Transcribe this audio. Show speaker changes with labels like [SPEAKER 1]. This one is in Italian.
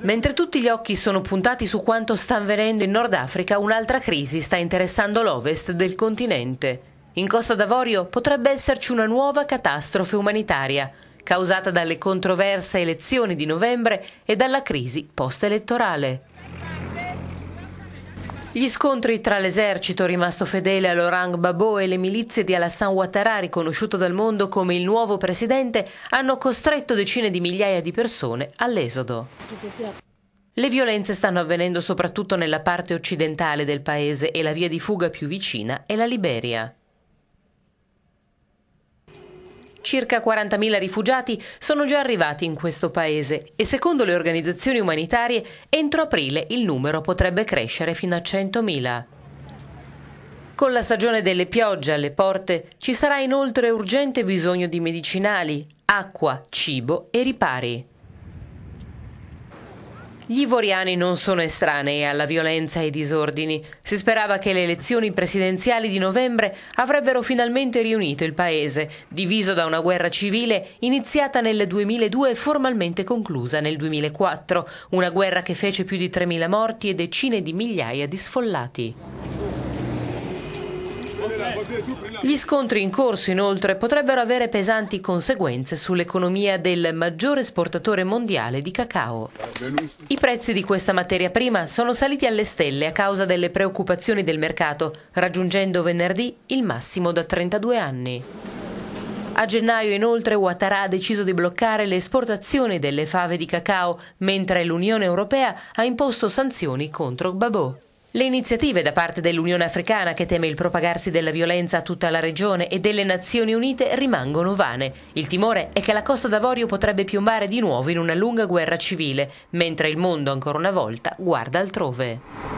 [SPEAKER 1] Mentre tutti gli occhi sono puntati su quanto sta avvenendo in Nord Africa, un'altra crisi sta interessando l'ovest del continente. In Costa d'Avorio potrebbe esserci una nuova catastrofe umanitaria, causata dalle controverse elezioni di novembre e dalla crisi post-elettorale. Gli scontri tra l'esercito rimasto fedele a Lorang Babo e le milizie di Alassane Ouattara, riconosciuto dal mondo come il nuovo presidente, hanno costretto decine di migliaia di persone all'esodo. Le violenze stanno avvenendo soprattutto nella parte occidentale del paese e la via di fuga più vicina è la Liberia. Circa 40.000 rifugiati sono già arrivati in questo paese e secondo le organizzazioni umanitarie entro aprile il numero potrebbe crescere fino a 100.000. Con la stagione delle piogge alle porte ci sarà inoltre urgente bisogno di medicinali, acqua, cibo e ripari. Gli ivoriani non sono estranei alla violenza e ai disordini. Si sperava che le elezioni presidenziali di novembre avrebbero finalmente riunito il paese, diviso da una guerra civile iniziata nel 2002 e formalmente conclusa nel 2004, una guerra che fece più di 3.000 morti e decine di migliaia di sfollati. Gli scontri in corso inoltre potrebbero avere pesanti conseguenze sull'economia del maggiore esportatore mondiale di cacao. I prezzi di questa materia prima sono saliti alle stelle a causa delle preoccupazioni del mercato, raggiungendo venerdì il massimo da 32 anni. A gennaio inoltre Ouattara ha deciso di bloccare le esportazioni delle fave di cacao, mentre l'Unione Europea ha imposto sanzioni contro Gbagbo. Le iniziative da parte dell'Unione Africana che teme il propagarsi della violenza a tutta la regione e delle Nazioni Unite rimangono vane. Il timore è che la Costa d'Avorio potrebbe piombare di nuovo in una lunga guerra civile, mentre il mondo ancora una volta guarda altrove.